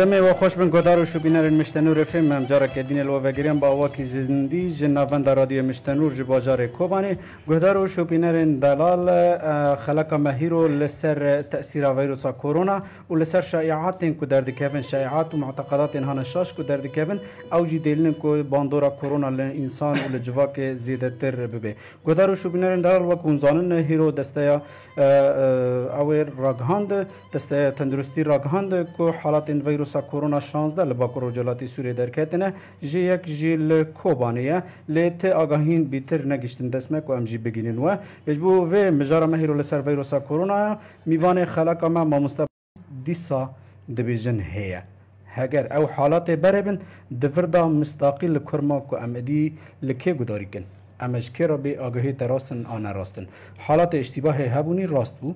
دمه و خوش بن گدار و شوبینر مشتنور فیلم هم جارا که دین لو وگریم با واکی زندی جنوان در رادیو مشتنور جی باجار کوبانی گدار و شوبینر دلال خلق مهیرو لسر تأثیر ویروس کرونا و لسر شایعات کو در دکوین شایعات و معتقدات هان شاش کو در دکوین او جی دلن کو باندورا کرونا لانسان و لجواک زیده تر ببه گدار و شوبینر دلال و کنزانن هیرو دسته او راگهاند دسته تندرستی راگهاند کو حالات ویروس ویروسا کرونا 16 li Bakur Celalatî Sûriyê derketine jê yek jî li Kobanê ye lê tê agahîn bîtir negiştin destmek û em jî bigînin we ji bo vê mijara me hêro li ser vîrosa koronaya mîvanê xelaka me mamosta dîsa dibêjin heye heger ew halatê berebin divirda mistaqî li kurma ku em êdî li kê gudarî kin em ji kê re bê agahî te rastin ane rastin halatê îştîbahê hebûnî rast bû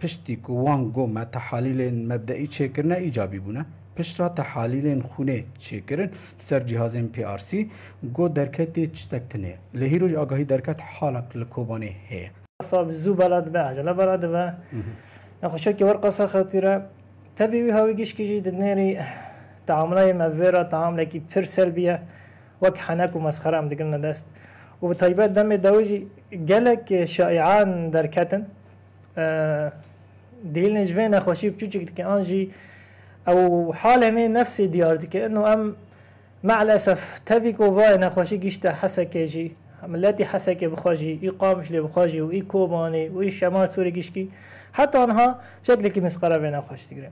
پشتی که وان گومه تحالیل مبدعی چکرنه ایجابی بونه پشت را تحالیل خونه چکرن سر جهاز پی آر سی گو درکت چتکتنه لهی روز آگاهی درکت حالک لکوبانه هی اصاب زو بلد به عجله بلد به نخوشه که ورقه سر خطیره تبی وی هاوی گیش کشی دنیری تعاملای مویرا تعامل کی پر سلبیه وک حنک و مسخره هم دگرنه دست و به طیبت دم دوجی گلک شایعان درکتن دلنج و نخوشی بچوچک که آن جی او حال همه نفسی دیار که انو ام مع الاسف تبي كوفاي نخوشي جيشتا حسا كيجي ملاتي حسا كي بخاجي اي قامش لي بخاجي واي كوماني واي شمال سوري جيشكي حتى انها شكل كي مسقرة بينا خوش تقريب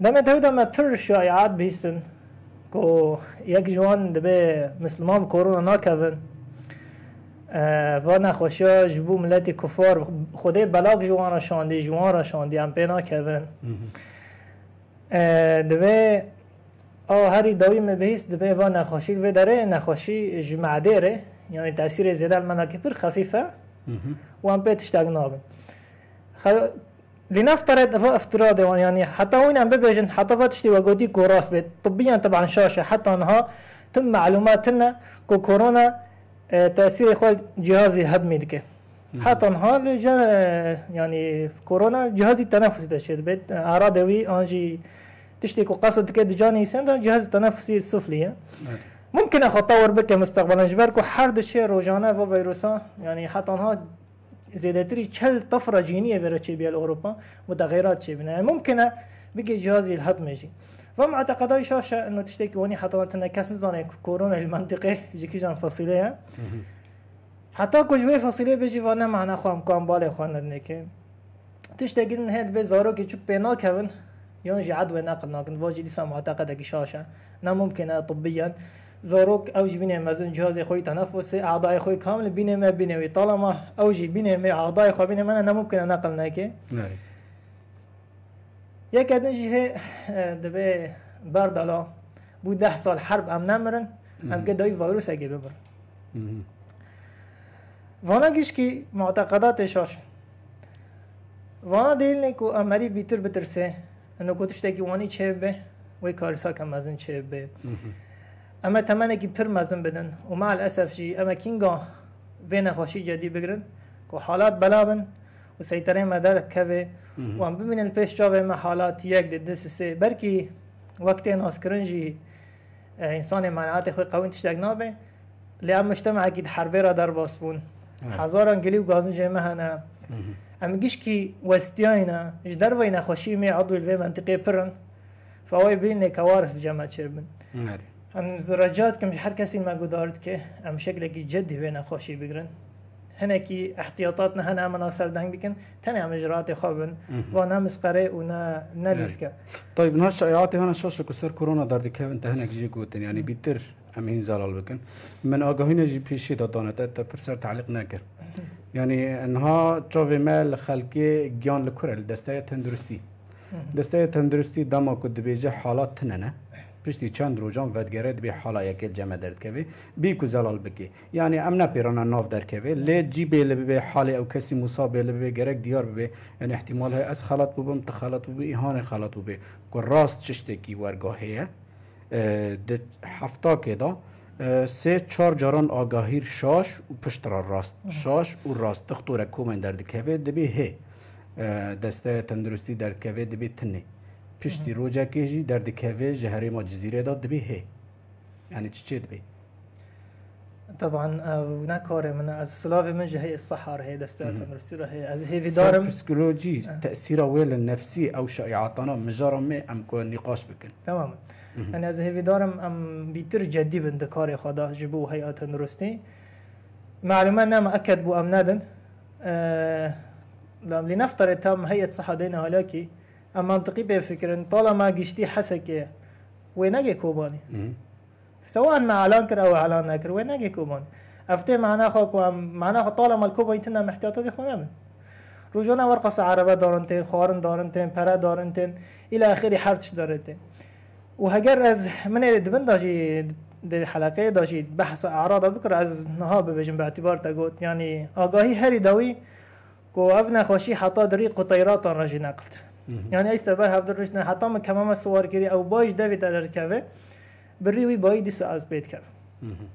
دما تودا ما تر شائعات بيستن كو يك جوان دبي مسلمان كورونا ناكفن و خوشا جبو ملت کفار خدای بلاک جوان را شاندی جوان را شاندی هم پینا کبن دوی او هری داوی می بهیست دوی و نخوشی و داره نخوشی جمعده ره یعنی تاثیر زیده المناکی پر خفیفه و هم پیتش تگنابه لنفترض افتراضا يعني حتى وين عم ببجن حتى فتشتي وجودي كوراس طبيا طبعا شاشه حتى انها تم معلوماتنا كو كورونا تاثير خو جهازي هضمي دكه حتى نهار جا يعني كورونا جهازي التنفسي تشد بيت اعراض وي انجي تشتكي كو قصد كد جاني سند جهاز التنفسي السفلي ممكن اخو طور بك مستقبلا جبركو حرد شي روجانا و فيروسا يعني حتى ها زيدتري تشل طفره جينيه في اوروبا متغيرات شي ممكن بقي جهازي الهضمي جي فما اعتقدوي شوشة انه تشتكي وني حطوات انه كاس نزاني كورونا المنطقة جيكي جان فصيلية حتى كجوي فصيلية بيجي وانا معنا خوام كوام بالي خوانا دنكي تشتكي ان هاد بي زاروكي جوب بينا كون يونجي عدوى ناقل ناقل واجي لسا معتقدك شاشة نا ممكن اه طبيا زاروك اوجي بينه مزن جهاز خوي تنفسي اعضاء خوي كامل بينه ما بينه طالما اوجي بينه ما اعضاء خوي بينه ما انا ممكن اناقل اه ناكي نعم. یەک ئەدنجی هەیە دەبێ بەردەڵا بوو ده سال حرب ئەم نەمرن ئەمکە دای ڤایروس ئەگێ ببن وانا گشتی معتەقەدا تێشاش وانا دێنێک و ئەمەری بیتر بترسێ نکو تشتێکی وانی چێ بێ وی کارسا کە مەزن چێ بێ ئەمە تەمەێکی پر مەزن بدن و مال ئەسەفشی ئەمە کینگا وێ نەخۆشی جدی بگرن و حالات بەلا بن و سیطره ما درک کوه و هم ببینن پیش چاوه ما حالات یک ده دست سه برکی وقت ناسکرن جی انسان منعات خود قوین تشتگ نابه لیا مجتمع اکید حربه را در باس بون هزاران گلی و گازن جمعه هنه ام گیش کی وستیاینا جدر وینا خوشی می عضو الوی منطقه پرن فاوی بین کوارث جمع چه بن ام زراجات کم هر کسی ما گدارد که ام شکل کی جدی وینا خوشی بگرن هنکی احتیاطات نه نه منا سردنگ بکن تنه هم اجراعات خوابن و نه مسقره و نه نلیس که طيب نه شایعات هنه شاش کسر کرونا در دیگه انت هنک جی گوتن یعنی بیتر هم این زلال بکن من آگاهین جی پیشی دادانه تا پرسر تعلیق نکر یعنی انها چاوی مل خلقی گیان لکره دسته تندرستی دسته تندرستی دما کد بیجه حالات تنه نه پشتی چند روزان ودگرد به حالا یکل جمع درد کوی بی کو زلال بکی یعنی امنا پیرانا ناف در کوی لی جی بیل به حال او کسی مصاب بیل به گرک دیار به یعنی احتمال های از خلط ببم تخلط به ایهان خلط به کو راست چشته کی ورگاهیه د هفته کې دا سه چهار جاران آگاهیر شاش و پشت را راست شاش و راست تختوره کومن درد کوی دبی هی دسته تندرستی درد کوی دبی تنه پشتی روجا که جی در دکهوه جهاری ما جزیره داد دبیه یعنی چی چی دبی طبعا وناكوري اه، من از السلافي من جهه الصحار هي دستات مرسيره هی از هی دارم بسكولوجي اه. تأثیر ویل نفسی او شائعاتنا مجرم ام كون نقاش بکن تمام یعنی از هی دارم ام بیتر جدی بند کار خدا جبو هی هيئات رستی معلومه انا اکد بو امنادن أه لنفترض تم هيئه صحه دينا هلاكي منطقي به بفكر طالما قشتي حسكه وينك كوباني سواء ما اعلان كر او اعلان نكر وينك كوباني افتي معنا خوك معنا خو طالما الكوبا يتنا محتاطه دي خنابن روجانا ورقص عربه دارنتين خارن دارنتين پره دارنتين الى اخر حرتش دارنتين وهجر از من دبن داجي دي حلقه داجي بحث اعراض بكره از نها بجن باعتبار تقوت يعني اغاهي هري داوي كو افنا خوشي حطا دريق وطيرات رجي نقلت Mhm. یعنی ای سفر هفته روش نه حتی کمام سوار کری او باش دوی در کوه بری وی بایی دیسو از بیت کوه mhm.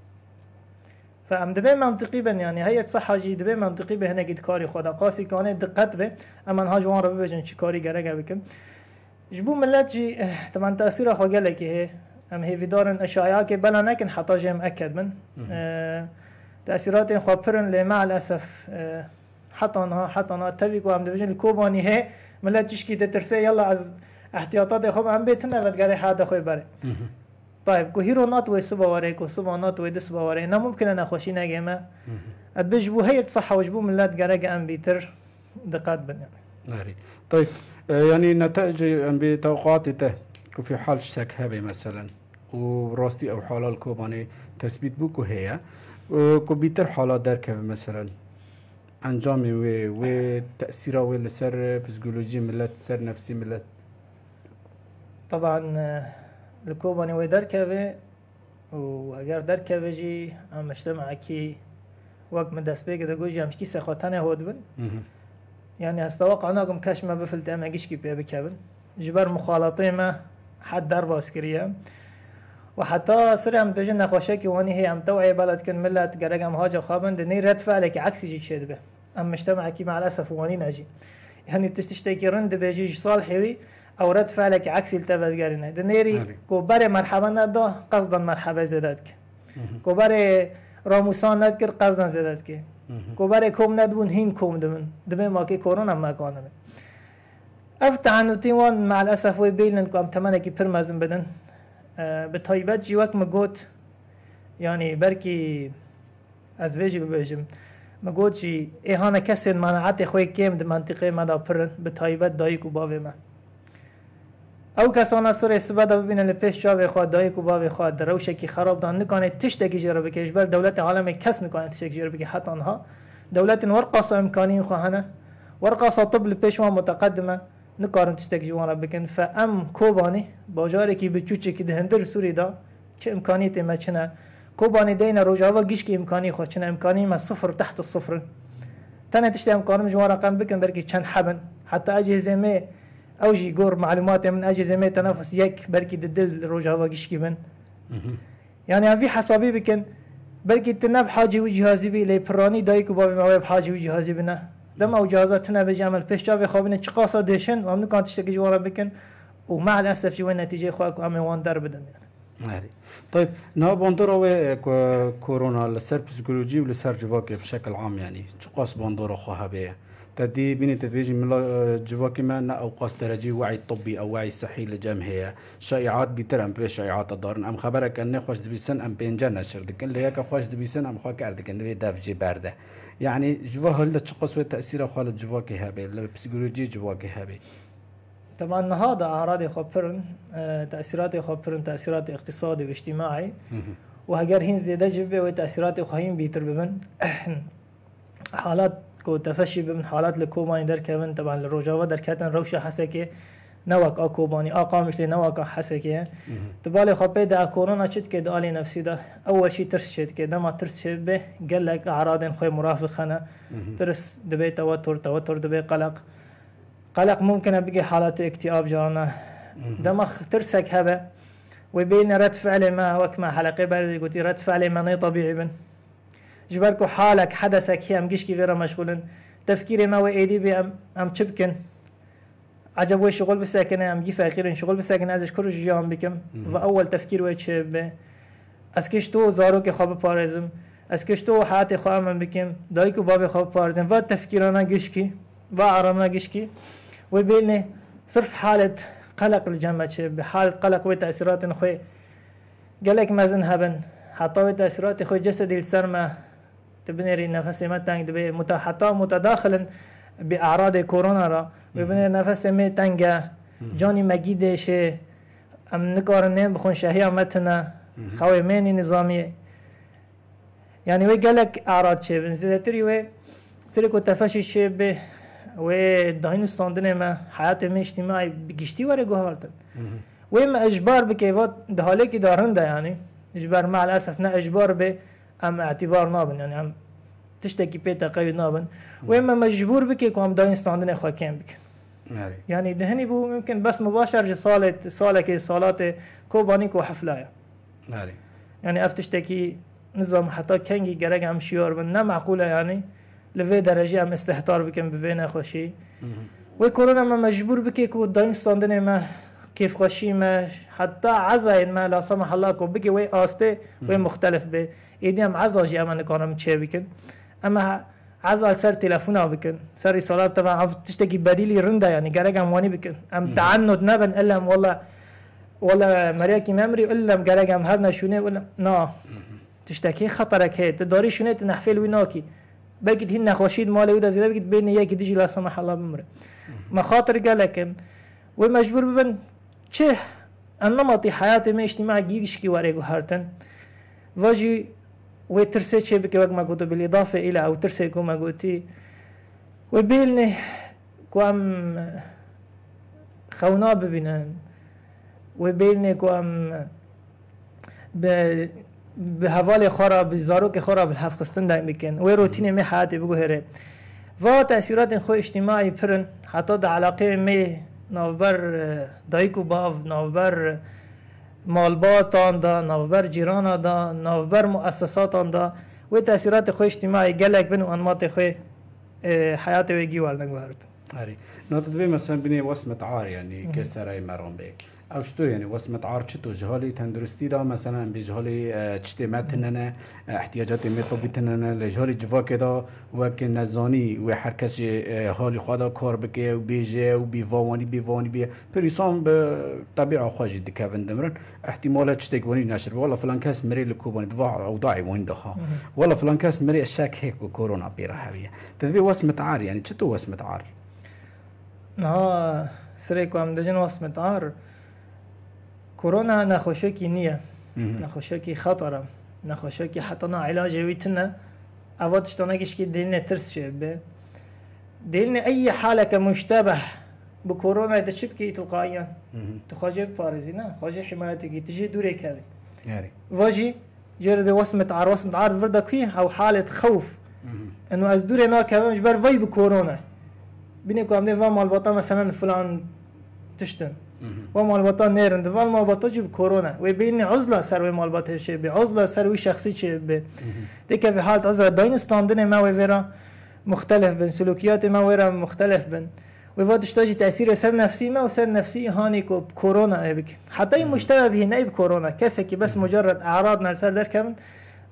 فهم دبی منطقی بن یعنی هیت صح حاجی دبی منطقی به هنه گید کاری خدا قاسی کانه دقت به اما ها جوان رو ببجن چی کاری گره گره بکن جبو ملت جی طبعا تأثیر خو گله که هم هیوی دارن اشایا که بلا نکن حتا جم اکد من mhm. تأثیرات خو پرن لی مع الاسف حطنا حطنا تبي کو هم دوشن کوبانی هه ملت چشکی تترسى يلا از احتیاطات خوب بيتنا بتنه ودگره حد خو باري طيب كو هيرو نات وي سبا وري كو سبا نات وي دسبا وري انا ممكن انا خوشي نا جيما اتبجبو هي صحه وجبو من لا تقرق ام بيتر دقات بن ناري طيب آه، يعني نتائج ام بي كو في حال شتك هبي مثلا وراستي او حالال الكوباني تثبيت بوكو هي كو بيتر حالات دركه مثلا انجامی وی وی تأثیر وی لسر فسیولوژی ملت سر نفسی ملت طبعا الكوباني وي دركبه واگر دركبه جي ام مجتمع كي وقت من دست بگه دگو جي همشکی سخوتن هود بن يعني هستواقع ناقم كش ما بفلت ام اگش كي بيه بكبن جبر مخالطه ما حد در باز کریم و حتی سر هم بیجن نخواشه که وانی هی هم توعی بلد کن ملت گرگ هم هاج خوابند نی رد فعله که عکسی جی شد به ام مجتمع کی مع الاسف وانی نجی يعني تشتكي رند بيجيش صالحي او رد فعلك عكسي التفت قرينا دنيري كوباري مرحبا ندا قصدا مرحبا زدتك كوباري راموسان ندكر قصدا زدتك كوباري كوم ندبون هين كوم دمن دمي ماكي كورونا ما كانم افتح انو تيوان مع الاسف ويبيلن كوم تمنكي برمزن بدن به تایبت جی وقت مگوت یعنی برکی از ویجی ببیجم مگوت جی ایهان کسی منعت خوی کم ده منطقه مدا پرن به تایبت دایک و باوی من او کسان سر حسبه دا ببینه لپیش چاوی خواد دایک و باوی خواد در روشه که خراب دان نکنه تشتکی جرا بکش بر دولت عالم کس نکنه تشتکی جرا بکش حتی انها دولت ورقص امکانی خواهنه ورقص طب لپیش و متقدمه نکارن تستک جوان را بکن فا ام کوبانی باجاری که به چوچه که دهندر سوری دا چه امکانی تیمه چنه کوبانی دین روجاوه گیش که امکانی خود چنه امکانی ما صفر تحت صفر تنه تشتی ام کارم جوان را قم بکن برکی چند حبن حتی اجهزه می اوجی گور معلومات من اجهزه می تنفس یک برکی ده دل روجاوه گیش که بن یعنی اوی حسابی بکن برکی تنب حاجی و جهازی بی لی پرانی دایی که بابی مواب حاجی و جهازی بنا dem avcazatına beci amel peşça ve xavine çıkasa deşen ve amnu kantişteki civara bekin و مع الاسف جوا نتيجه خو ام وان در بدن يعني هاري طيب نو بندورو كورونا لسر بسيكولوجي ولسر جواكي بشكل عام يعني تقاس بندورو خوها بيه تدي بني تدريجي من جواكي ما او قاس درجي وعي طبي او وعي صحي لجمهية شائعات بترم بيه شائعات دارن ام خبرك ان خوش دبيسن ام بينجا نشر دكن ليك خوش دبيسن ام خوا كردكن دبي داف جي برده يعني جوا هل تشقص تأثير خالد جوا كهابي لبسيكولوجي جوا كهابي طبعا هذا أعراض خبرن آه، تأثيرات خبرن تأثيرات اقتصادي واجتماعي وهجر هين زيادة جبة وتأثيرات خاين بيتر بمن حالات كو تفشي بمن حالات لكوما در كمان طبعا الرجاوة دركاتن روشة حسكه نوک آکو بانی آقا مثل نوک حسه که تو بالی خواه پیدا کرونا چید که دالی نفسی دا اول شی ترس شد که دما ترس شد به گلک اعراض خوی مرافق خانه ترس دبی توتر توتر دبی قلق قلق ممكن بقي حالات اكتئاب جرانا دما ترسك هبه وبين رد فعل ما وكما حلقه برد قلت رد فعل ما ني طبيعي بن جبركو حالك حدثك هي ام قشكي فيرا مشغولن تفكيري ما وإيدي بي ام, أم تشبكن عجب وش شغل بساكنه ام جيفا اخيرا شغل بساكنه ازش كروش جام بكم وأول تفكير ويش به اسكش تو زارو که خواب پارزم اسکش تو حات خام بكم دايكو باب خواب پاردم وتفكير أنا گشکی و عرانا گشکی و بینه صرف حالة قلق الجامعة چه به قلق و تأثیرات خوی قلق مزن هبن حتی و تأثیرات خوی جسد السر ما تبنری ما تنگ دبه متداخلا بأعراض كورونا را ببینه نفس می تنگه جانی مگی دیشه ام نکارنه بخون شهی امتنه خوی مینی نظامیه يعني وي قالك اعراض شيء بالنسبه تري وي سيركو تفشي شيء به وي داين ستاندن ما حياتي ما اجتماعي بقشتي ورا جهرت وي ما اجبار بكيفات دهالك دارن ده يعني اجبار مع الاسف نا اجبار به ام اعتبار نابن يعني ام تشتكي بيتا قوي نابن وإما مجبور بك كوام داين ستاندن خو كان بك يعني دهني بو ممكن بس مباشر جي صالة صالة كي صالة كوبانيك وحفلة ماري. يعني افتشتكي نظام حتى كنجي جرق عم شيور من معقولة يعني لفي درجة عم استهتار بكم بفينا خوشي وكورونا ما مجبور بكي كو داين دني ما كيف خوشي ما حتى عزاين ما لا سمح الله كو بكي وي آستي وي مختلف بي ايدي عم عزا جي اما نكونم تشي اما عزل سر تلفونه بكن سر رسالات طبعا عف تشتكي بديلي رندا يعني جرجا مواني بكن ام تعنت نبن الا والله والله مريكي ممري الا جرجا هرنا شونه ولا نا تشتكي خطرك هي تداري شونه تنحفل ويناكي بلكي هن نخوشيد مالي ودا زيدا بلكي بين ياكي ديجي لا سمح الله بمر مخاطر قالكن ومجبور ببن چه النمطي حياتي ما اجتماع جيش كي وريغو هرتن واجي وترسي شيء بك وقت ما قلت بالإضافة إلى أو ترسي كو ما قلتي وبيلني كوام خونا ببنان وبيلني كوام ب بهوال خورا بزاروك خورا بالحفقستن دائم بكين وروتيني مي حياتي بقو هره و تأثيرات خو اجتماعي برن حتى دا علاقه مي نوبر دايكو باف نوبر نوبر مالباتان دا نوبر جیران دا نوبر مؤسساتان دا و تاثیرات خو اجتماعی گلک بنو انمات خو اه، حیات وگی ورنگوارد آره ناتت بی مثلا بینی واسمت عار یعنی کسرای مرام بیک او شتو يعني وسمت عارچ تو جهالی تندرستی دا مثلا بجهالي تشتي چشتی متننه احتیاجات می تو بتننه لجهالی جواک دا و نزاني نزانی و هر کس حال خدا كار بکه و بیجه و بي بیوانی بی پریسام به طبیعه خواجی دکوین دمرن احتمال چشتی گونی نشر والله فلان کس مری لکوبان دوا او داعی وین دها والله فلان کس مري الشاك هيك وكورونا بيرا هاوية تدبي وسمت عار يعني شتو وسمت عار ها سريكو ام دجن وسمت عار كورونا نية کۆرۆنا خطرة نییە حتى نا علاج ويتنا عیلاجێویتنە ئەوە كي دلنا ترس شوێ بێ دێنە ئەی حالەکە مشتەبە بکۆرۆنا دەچ بکەی تڵقاان تخواجێ پارێزینا خۆژێ حمایەتێکی تژێ دوورێکەوێ يعني. واژی جێر بێ وەسمت وسمة عار حالة خوف انه از دوري ما كمان مش بەر ڤی بکۆرۆنا بینێ کوامێ ڤ ماڵبەتە مثلا فلان تشتن و نیر اندوال مالباتا جی به کرونا و بین عزلا سر و مالباتا چه به عزلا سر و شخصی چه به دیگه به حالت عزلا داینستاندن ما و ورا مختلف بن سلوکیات ما ورا مختلف بن و واد اشتاجی تاثیر سر نفسی ما و سر نفسی هانی کو کرونا ابک حتی این مشتبه به نیب کرونا کسی که بس مجرد اعراض نال سر در کمن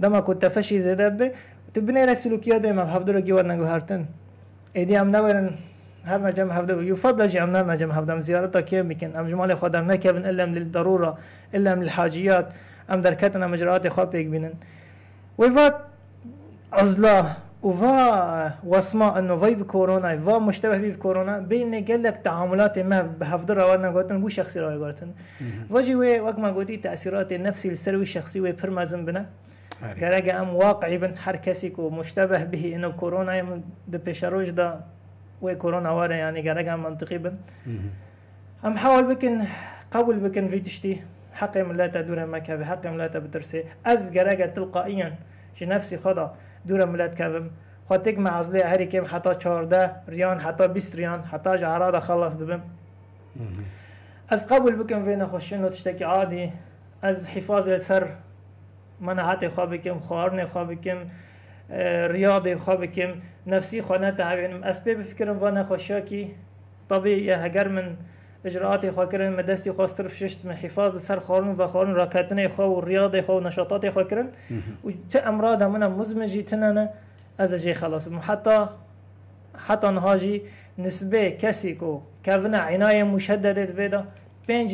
دما کو تفشی زده به تو بنه سلوکیات ما هفدرو گیور نگو هرتن ایدی هم نورن هر نجم هفده يفضل جي امنا نجم هفده ام زيارتها كيف بكن ام جمال خود ام نكبن الا من الضروره الا من الحاجيات ام دركتنا مجرات خود بيك بينن وفات ازلا وفا وسما انه في بكورونا فا مشتبه بيه بكورونا بين قال لك تعاملات ما بهفدرها وانا قلت بو شخصي راي قلت واجي وي وقت ما قلت تاثيرات النفسي السلوي الشخصي وي برمازن بنا كرجع ام واقعي بن حر كسيك ومشتبه به انه كورونا دبيشاروج ده وكورونا ورا يعني قاعد منطقي بن ام حاول بكن قبل بكن في تشتي حقي من لا تدور ما كاب حقي من لا تبترسي از قراقة تلقائيا شي نفسي خدا دور ملات كابم خاطيك مع عزلي هري كم حتى 14 ريان حتى 20 ريان حتى جعراده خلص دبم از قبل بكم فينا خشن تشتكي عادي از حفاظ السر منعتي خابكم خوارني خابكم رياضي خوا بكم نفسي خوا نتعبينم اسباب فكرم وانا خوشاكي طبيعي هجر من اجراءات خوا مدستي خوا صرف ششت من حفاظ سر خارون و راكاتنا خو خوا خو خوا ونشاطات خوا كرن وتا امراض همنا مزمجي تنانا از جي خلاص حتى حتى نهاجي نسبه کسی کو کفنا عنای مشددت ویدا پنج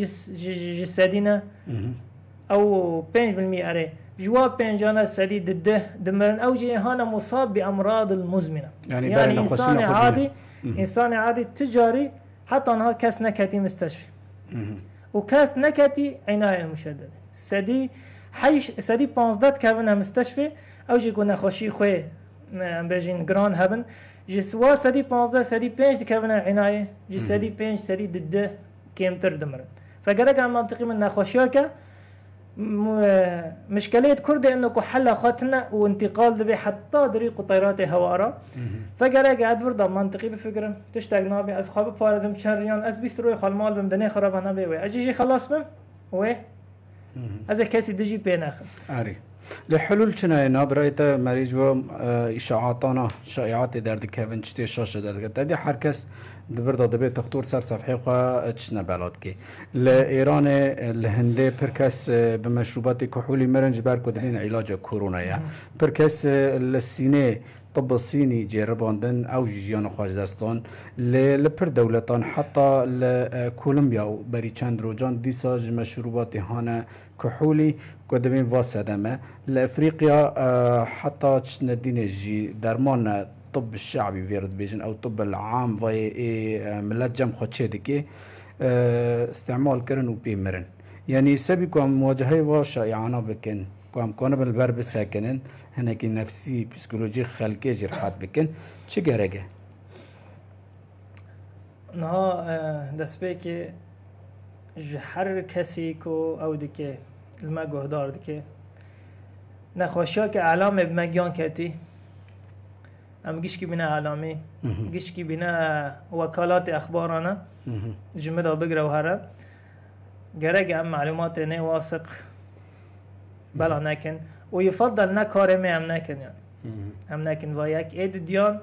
او پنج بالمئة جوا بينجانا سعدي دده دمرن او جي هانا مصاب بامراض المزمنه يعني, يعني انسان عادي مم. انسان عادي تجاري حتى انها كاس نكتي مستشفى وكاس نكتي عنايه المشدده سدي حيش سدي بانزدات كابنا مستشفى او جي كنا خوشي خوي اه، بجين جران هبن جسوا سدي 15 سدي 5 كابنا عنايه جسدي 5 سدي دده كيمتر دمرن فقرق عن منطقي من نخوشيوكا مشكلية كردي أنه كحل خاتنا وانتقال ذبي حتى طريق طيارات هوارا فجرا قاعد فردا منطقي بفكرة تشتاق نابي أز خاب بارزم شريان أز بيستروي خال مال بمدني دني خراب أنا بي أجي خلاص بم وي أز كاسي دجي بيناخ أري لحلول چنای نابرایت مریض و اشاعاتانا شایعات درد کهون چتی شاش درد کرد ادی هر کس دور داده به تختور سر صفحه خوا چنا بلاد کی ل ایران ل هند پر کس به مشروبات کحولی مرنج بر کدین علاج کرونا یا پر کس ل سینه طب الصيني جيربوندن او جيجيان خواج دستان لپر دولتان حتى لكولومبيا آه، و باري چند روجان ديسا مشروبات هانا كحولي قدمين دمه لافريقيا آه، حتى چندين جي درمان طب الشعبي فيرد بيجن او طب العام في آه، ملات جم خوشي دكي استعمال كرن بيمرن يعني سبق مواجهه يعانا بكن قام کنه بالبر بساكنن بسکنن هنکی نفسی پسیکولوژی خلقی جرحات بكن چه گرگه نها اه، دست به که هر کسی کو او دکه الما گهدار دکه نخوشیا که اعلام بمگیان کتی ام گیش کی بنا علامی گیش کی بنا وکالات اخبارانا جمدا بگره و هره گرگ ام معلومات نه واسق بلا نكن ويفضل نكار ما هم نكن يعني هم نكن وياك ايد ديان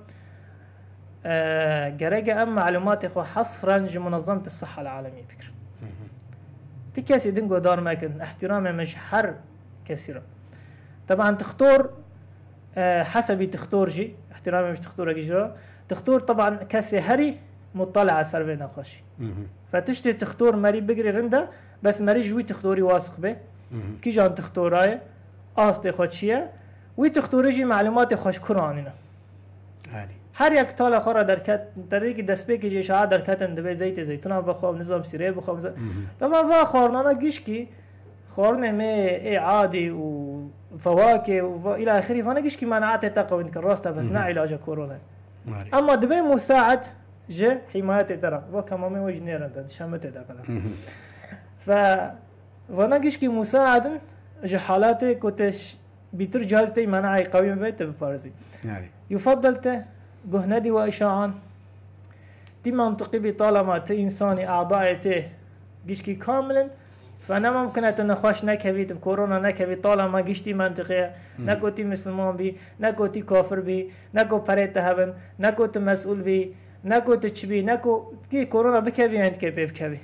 آه ام معلوماتي خو حصرا منظمه الصحه العالميه بكر تكاسي دنجو دار ماكن احترامي مش حر كثيرا طبعا تختار آه حسبي تختار جي احتراما مش تختار جرا تختار طبعا كاسي هري مطلع على سرفينا خوشي فتشتي تختار ماري بقري رندا بس ماري جوي تختاري واثق به کی جان تختورای آست خود چیه وی تختوره جی معلومات خوش کرانینه هر یک تال خورا در کت در یک دست به که جیشه در کتن دبه زیت زیتون بخواب نظام سیره بخواب نظام تمام و خورنانا گیش کی خورنه می ای عادی و فواكه والى اخره فانا قش كيما نعطي تقوى كان راستا بس نا علاج كورونا اما دبي مساعد جا حمايتي ترى وكما ما وجنير انت شمتي تقدر ف ونجشكي مساعدا جحالاتي كوتش بيتر جهازتي منعي قوي بيت بفارسي يفضل ته جهندي وإشاعان تي منطقي بطالما تي إنساني أعضائي تي جشكي كاملا فانا ممكن اتنخوش نكهويت بكورونا نكهويت طالما قشتي منطقية نكوتي مسلمان بي نكوتي كافر بي نكو بريت هبن نكوت مسؤول بي نكو تشبي نكو كي كورونا بكبي عند كبي بكبي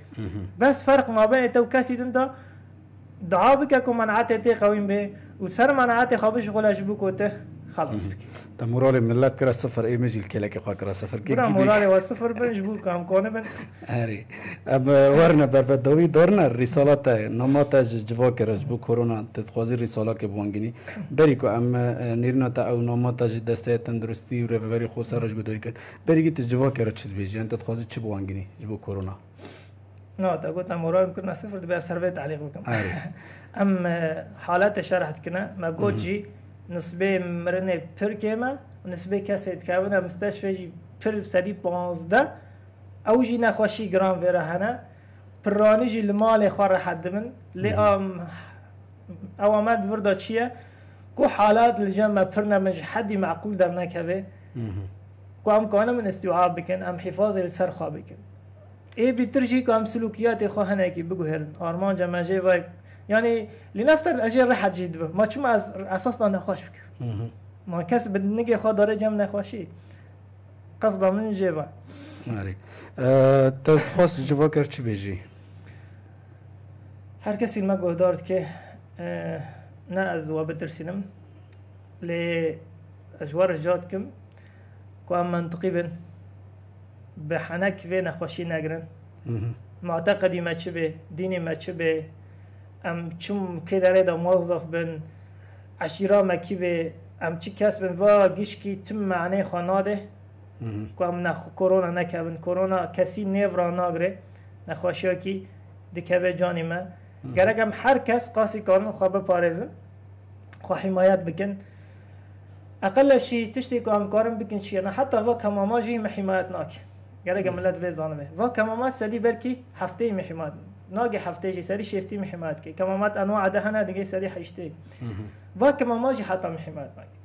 بس فرق ما بين تو كاسي دندا Dua bike manate te kavim be u ser manate xabish golaş bu kote خلاص بك تا مورال ملت كرا صفر اي مجي الكلا كي خاكرا صفر كي برا مورال هو صفر بنج بول كام كون بن هاري اب ورنا بربدوي دورنا رسالات نمات جوا كرا جبو كورونا تتخوازي رساله كي بوانغني بري كو ام نيرنا تا او نمات ج دسته تندرستي و ريفري خو سرج بدوي كن بري جوا كرا چد بيجي انت تتخوازي چ بوانغني جبو كورونا نقطة قلت أما ورا كنا صفر سيرفيت سرفيت بكم أما حالات شرحت كنا ما جوجي نسبة مرنة بير كيما ونسبة كاسيت كابنا مستشفى جي بير سدي بانزدا أو جي نخوشي جرام فيرا هنا براني جي المال خور حد من لي أم أو ما دفردا تشيا كو حالات الجمع برنامج حد معقول درنا كذا كو أم كوانا من استيعاب بكن أم حفاظ للسرخه بكن ای بیتر جی کام سلوکیات خو هنکی بگوهرن آرمان جمجه وای یعنی لنفتر اجی راحت جید بم ما چون از اساس نخوش بکم ما کس به نگه خود داره جمع نخواشی قصد من جیبا آره تا خواست جوا کرد چی بجی هر کسی ما گوه دارد که نه از و بترسینم لی اجوار جات کم که هم منطقی بن به حنک و نخوشی نگرن معتقدی مچه به دینی مچه به ام چون که داره دا موظف بن عشیرا مکی به ام چی کس بن و گیش کی تم معنی خاناده که ام نخ کرونا نکبن کرونا کسی نیو را ناگره نخوشی کی دکه به جانی من گرگم هر کس قاسی کارن خواب پارزم خواه حمایت بکن اقل شی تشتی که همکارم بکن شی نه حتی وقت هماماجی حمایت ناکن گەرەگە ملەت بێ زانێ ڤ کەمەمات سەری بەرکی هەفتەی میحمات ناگە هەفتێژی سەری شێستی میحمات کە کەمەمات ئەنوع عدە هەنا دەگەی سەری حیشتەی ڤ کەمەماژی حتا میحمات باکی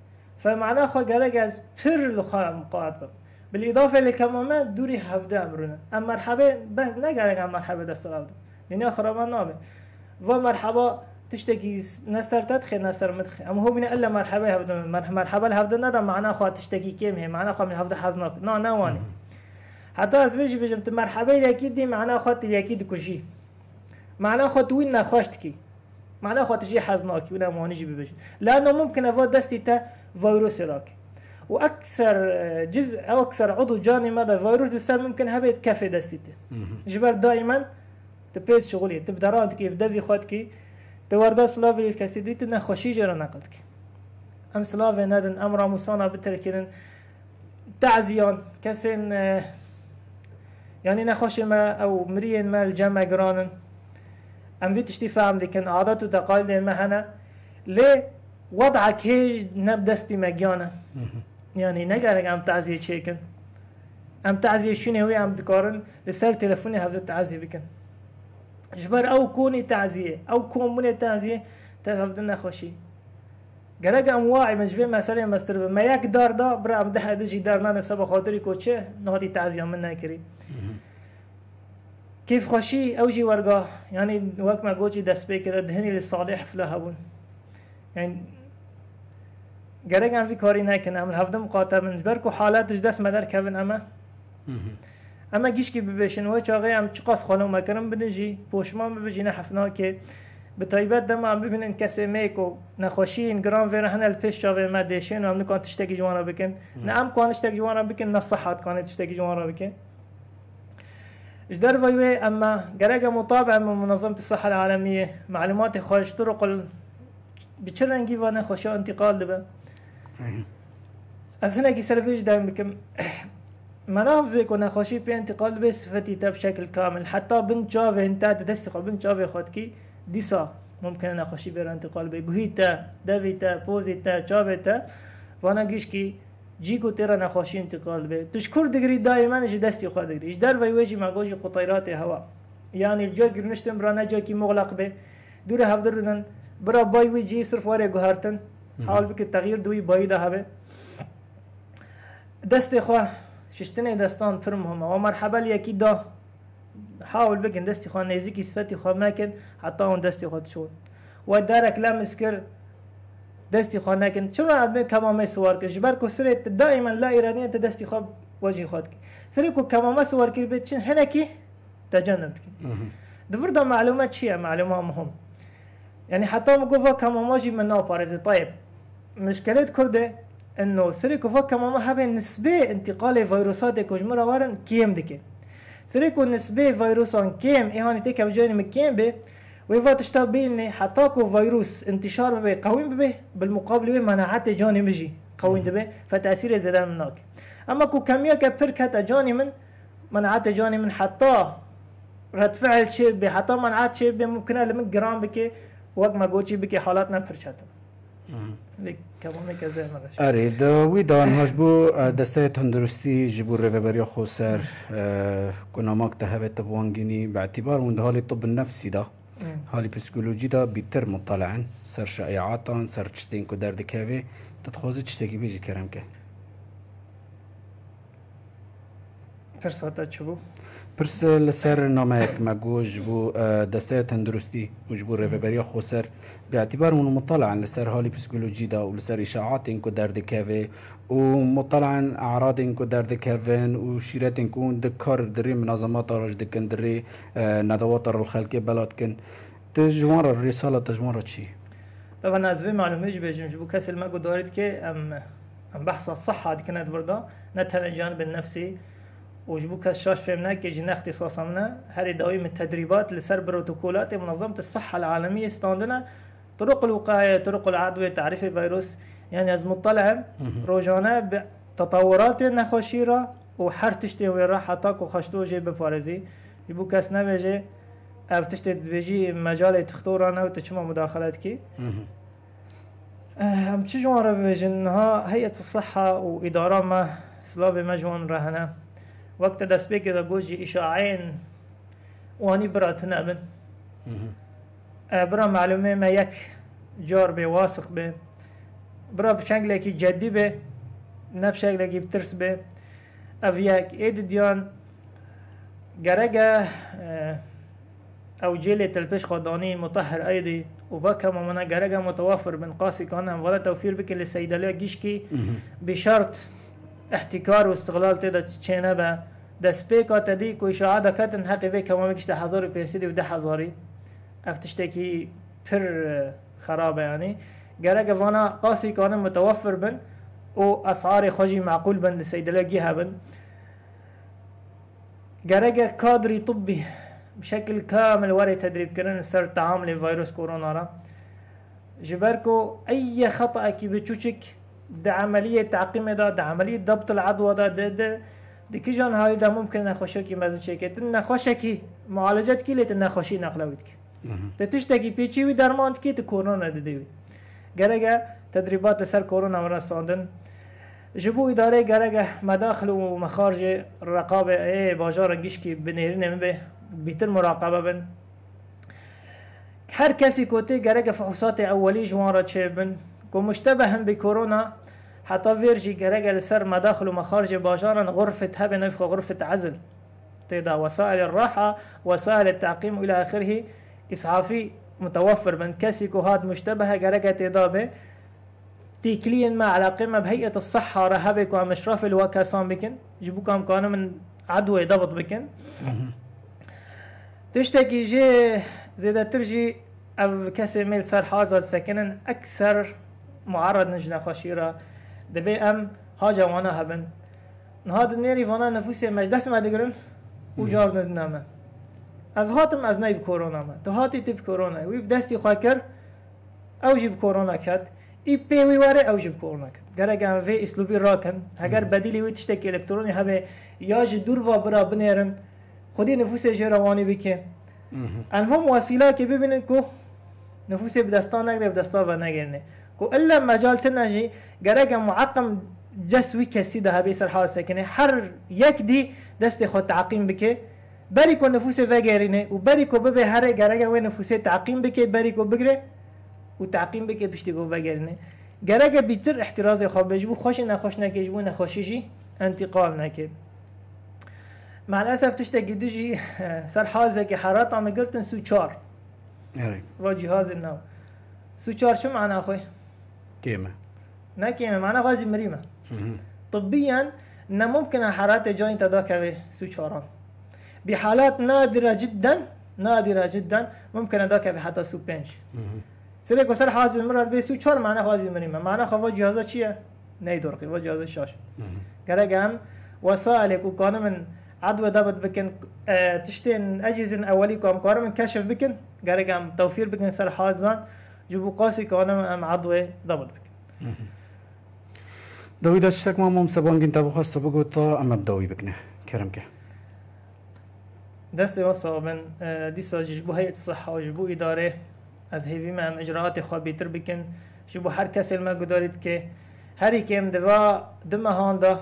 فمعناه خو جرجز فر لخا مقاعد بم بالإضافة لكمامة دوري هفدا أمرنا أم مرحبا بس نجرج أم مرحبا ده السلام ده لأن خرابان نابه و مرحبا تشتكي نسر تدخي نسر مدخي أما هو من إلا مرحبا مرحبا الهفدا ندم معناه تشتكي كم هي معناه من هفدا حزنك نو نواني حتى از ویش بجم تو مرحبا یکی دی معنا خود یکی دکشی معنا خود وین نخواشت کی معنا خود جي حزناكي ولا مهنجي ببش لانه ممكن افاد دستی تا فيروس راكي واكثر اه، جزء او اكثر عضو جاني ماذا فيروس السبب ممكن هبيت كافي دستي تا جبر دائما تبيت شغلي تبدا رانتكي يبدا في خودكي تواردا سلافي الكاسيدي تنخوشي جرا نقلتكي ام سلافي نادن امرا مصانا بتركيدن تعزيان كسن يعني نخوش ما أو مريين ما الجمع جرانن أم في تشتي دي كان عادات وتقاليد ما هنا ليه وضعك هي نبدستي مجانا يعني نجارك أم تعزي تشيكن أم تعزي شنو هو أم تقارن لسال تلفوني هذا تعزي بكن جبر أو كوني تعزية أو كون مني تعزية تفهم دنا خوشي گرگ ام وای مجبی مسألة مستر ما یک دار دا برام ده دجی دار نه سبا خاطری کوچه نهاتی تعزیه من ناكري كيف خشي اوجي ورقاه يعني وقت ما قوتي دس بي كده دهني للصالح فلا هبون يعني في هم کاری نکنه امن هفدم قاتا من بر حالات جدس دست مدر کبن اما اما جيش كي ببشن و چاقه هم چقاس خانه ما كرم بدنجي پوشمان ببجی نه حفنا که به تایبت دم هم ببینن کسی میکو نخوشی این گرام ویر هنه الپش چاقه ما دیشن و نكون تشتكي جوانا بكن نعم كون تشتكي جوانا بكن نصحات كون تشتكي جوانا بكن جدار ويوي اما جرجا مطابع من منظمة الصحة العالمية معلومات خوش طرق ال... بتشرنجي وانا خوشا انتقال دبا از هناك سلفيج دائما بكم منافذك وانا خوشي بي انتقال بس صفتي بشكل كامل حتى بنت جافي انت تدسق بنت جافي خدكي ديسا ممكن انا خوشي بير انتقال بي جهيتا دافيتا بوزيتا جافيتا وانا جيشكي جیگو تیرا نخواشی انتقال به تشکر دگری دائمانش دستی خود دگریش در وی وجی مگوجی قطیرات هوا یعنی الجای گرنشتم را نجا کی مغلق به دور هفدر رنن برا بای وی جی صرف واره گوهرتن حال بک تغییر دوی بای ده هبه دست خو ششتنه دستان پر مهمه و مرحبا یکی دا حاول بکن دستی خو نزیکی صفتی خو مکن حتی اون دستی خود شد و درک لمس کرد دەستی خۆ نەکەن چون ئەبێ سوار کرد جبر و سرێت دائما لا انت دستی خواه دەستی خۆ وەژی خۆتکە سرێک و سوار کرد بێت چین هەنەکی دەجەنم بکەین دوردا معلومە چیه معلومە مهم یعنی حتی ما قفا كما ماجي من باريزي طیب مشكلة کرده انه سري قفا كما ما هبه نسبة انتقال فيروسات كجمرة وارن کیم دکه سري كو نسبة ویروسان کیم اهاني تيك بجاني مكيم به وإذا تشتبين لي حطاكو فيروس انتشار به قوي ببي بالمقابل به مناعات جاني مجي قوي ببي فتاثير من منك اما كو كميه كبر كتا جاني من مناعات جاني من حطا رد فعل شيء به مناعات شيء به ممكن من جرام بك وقت ما قوتي بك حالاتنا فرشاتنا آه، آه، اری دا وی دان هاش بو دسته تندرستی جبور رهبری خو سر کنامک تهبت بوانگینی به اعتبار مندهال طب النفسی دا حالی پسیکولوژی دا بیتر مطالعن سر شایعاتان سر چشتین که درد که تدخوازی چشتکی بیجی کرم که پرساتا چه بو؟ پرس لسر نامه یک مگو جبو اه، دسته تندرستی و جبو روی بریا خوسر به اعتبار من مطالعا لسر حالی پسکولوجی دا و لسر اشاعات اینکو درد کهوه و مطالعا اعراض اینکو درد کهوه و شیرت اینکو دکار دری منازمات آراج دکن دری اه، ندوات آر الخلقه بلاد کن تجوان را رساله تجوان را چی؟ طبعا از وی معلومه جبه جبو کسی المگو دارید که ام بحث صحه دکنه دورده نتهل بالنفسی وجبو كاس شاش فهمنا كي جينا اختصاصنا هر من التدريبات لسر بروتوكولات منظمة الصحة العالمية استاندنا طرق الوقاية طرق العدوى تعريف الفيروس يعني از مطلع روجانا بتطورات النخوشيرة وحر تشتي وين راح اتاك وخشتو جي بفارزي يبو كاس نبجي اف تشتي بيجي مجال تختور انا وتشما مداخلات كي ام اه، تشجون ربي جنها هيئة الصحة وإدارة ما سلافي مجون رهنا وقت da speke da goji isha'in wani brat nabin برا معلومه ما يك جار به واسق به برا بشكل كي جدي به نه بشكل بترس به او يك ايد ديان جرجا اه، او جيلي تلبش خداني مطهر ايدي وفاكا ممنا جرجا متوفر من قاسي كان ولا توفير بك للسيدة ليا جيشكي بشرط احتكار واستغلال تدا تشينبا دا سبيكا تدي كو کوی شاهد حقي في وی کما میکشته هزار و پیسیدی و ده هزاری خرابه يعني گرگ وانا قاسي كان متوفر بن و اسعار خجي معقول بن لسیدلگی بن گرگ كادري طبي بشكل كامل وري تدريب كرن سر تعامل فيروس كورونا را جبركو اي خطأ كي بتشوشك د عملیه تعقیم دا د عملیه ضبط العدوى دا د دکی جان های دا ممکن نخوشی کی مزن شکیت نخوشه کی معالجت کی لیت نخوشی نقلوید کی د تشتکی پیچی وی درماند کی ته کرونا دیدی وی گرگه تدریبات لسر کرونا ورا ساندن جبو اداره گرگه مداخل و مخارج رقابه ای باجار گیش کی بنهری نمیبه بیتر مراقبه بن هر کسی کوتی گرگه فحوصات اولی جوان را چه بن مشتبه بكورونا حتى فيرجي رجل سر مداخل ومخارج باجارا غرفة هبن وفق غرفة عزل تيدا وسائل الراحة وسائل التعقيم إلى آخره إسعافي متوفر من كاسيكو هاد مشتبه جرجة تدابه تيكليا ما على قمة بهيئة الصحة رهبك ومشرف الوكاسان بكن جيبوك أمكانه من عدوى ضبط بكن تشتكي جي زيادة ترجي أو كاسي ميل صار حاضر سكنن أكثر معرض نجنا خاشيرا دبي ام هاجا وانا هبن نهاد نيري وانا نفوسي مش دست ما دگرن و جار ندنامه از هاتم از نیب کرونا ما تو هاتی تیب کرونا وی دستی خواه کر او جیب کرونا کد ای پی وی واره او جیب کرونا کد گر اگه هم وی اسلوبی را کن اگر بدیلی وی تشتک الکترونی همه یا جی دور و برا بنیرن خودی نفوس جی روانی بکن ان هم وسیله که ببینن که نفوس به دستا نگره به دستا و نگرنه الا مجال جي گرگ معقم جس وی کسی ده بیسر حاصل کنه هر یک دی دست خود تعقیم بکه بری کو نفوس وگرینه و بری کو ببه هر گرگ و نفوس تعقیم بکه بری کو بگره و تعقیم بکه پشتی کو وگرینه گرگ بیتر احتراز خواب بجبو خوش نخوش نکجبو نخوشیجی انتقال نکه مع الاسف تشتكي دجي صار حازك حرات عم قلت سوتشار و جهاز النوم تشار شو معناه اخوي؟ كيما نا كيما معناه غازي مريمه طبيا انه ممكن حالات جوينت هذاك سوتشوران بحالات نادره جدا نادره جدا ممكن هذاك حتى سو بنش سلك وسر حاجة المرة بي سو چهار معنی حاضر مریم معنی خوا جهاز چیه نه درقی و جهاز شاش گرگم وسائل وكان من عدوى دابت بكن آه، تشتين اجهزه اولی کو امکارم کشف بکن گرگم توفير بكن سر حاجزان جيبوا قاسي كأنا أم عضوي إيه؟ ضبط بك دوي داشتك ما مم سبان جنت أبو خاص أما بدوي بكنا كرمك دست واسا من آه، ديسا جيبوا هيئة الصحة وجيبوا إدارة از هیوی ما هم اجراعات خواه بیتر بکن جبو بو هر کسی ما گدارید که هر دوا دم هاندا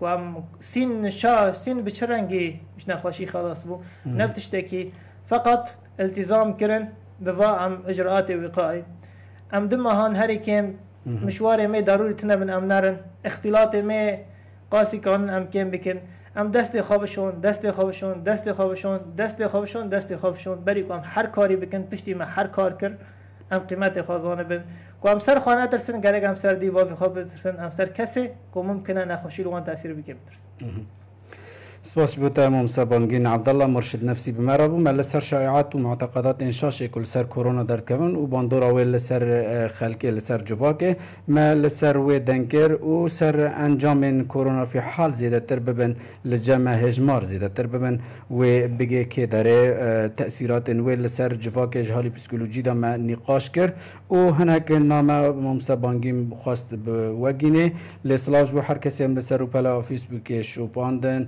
که هم سین شا سین بچرنگی مش نخواشی خلاص بو نبتشتكي فقط التزام کرن ام اجراءات وقائي ام دم هان هر كيم مشوار مي ضروري تنبن ام نرن اختلاط مي قاسي كان ام بكن ام دست خوابشون دست خوابشون دست خوابشون دست خوابشون دست خوابشون بری هر کاری بکن پشتی ما هر کار کر ام قیمت خزانه بن کو ام سر خانه ترسن گرگ ام سر دی خواب ترسن ام سر کسی کو ممکنه نخوشی لوان تاثیر بکن ترسن سپاس بوتا امام سربانگین عبدالله مرشد نفسی بمره بوم سر شایعات و معتقدات انشاش کل سر کرونا در کون و باندور اوی اه، لسر خلکی لسر جواکه ما سر وی دنکر و سر انجام کرونا فی حال زیده تر ببن لجمع هجمار زیده تر ببن و بگه که داره تأثیرات وی لسر جواکه جهالی پسکولوژی دا ما نقاش کرد و هنک نامه امام سربانگین بخواست بوگینه لسلاج و هر کسی هم لسر و پلا فیسبوکش و باندن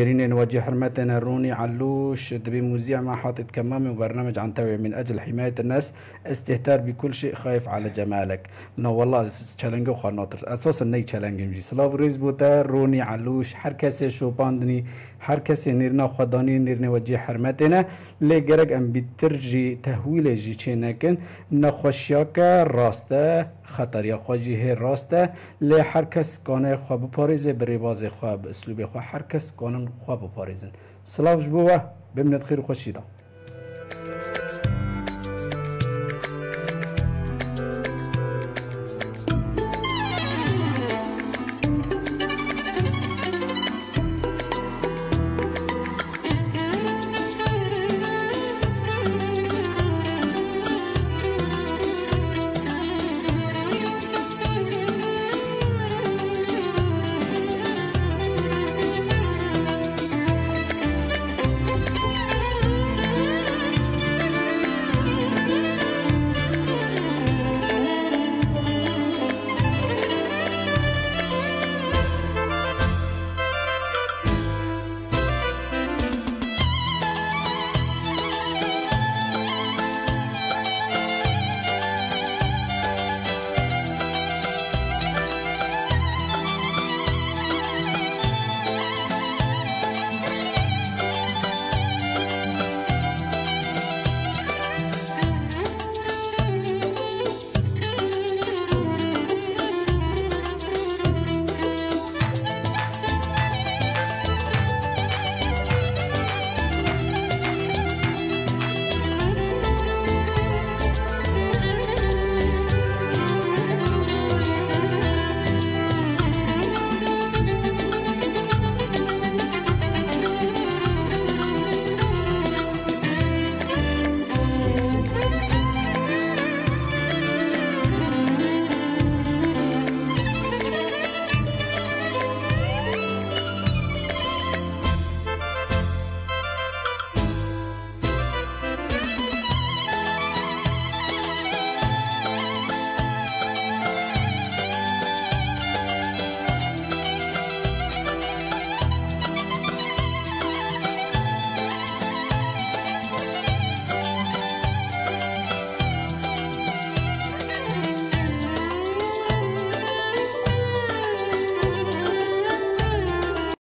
نيرين نوجه حرمتنا روني علوش دبي مذيع ما حاطط كمامي وبرنامج عن توعية من أجل حماية الناس استهتار بكل شيء خايف على جمالك نو والله تشالنجو خانوتر أساسا ني تشالنج مجي سلاف ريز بوتا روني علوش هر كسي شو باندني هر كسي نيرنا خداني نيرنا وجه حرمتنا لي جرق أم بترجي تهويل جي تشينكن نخوشياك راسته خطر یا خواه جیه راسته لی هر کس کانه خواه بپاریزه بری باز خواه با اسلوب خواه هر کس کانن خواه بپاریزن سلاوش بوه بمنت خیر خوشیدم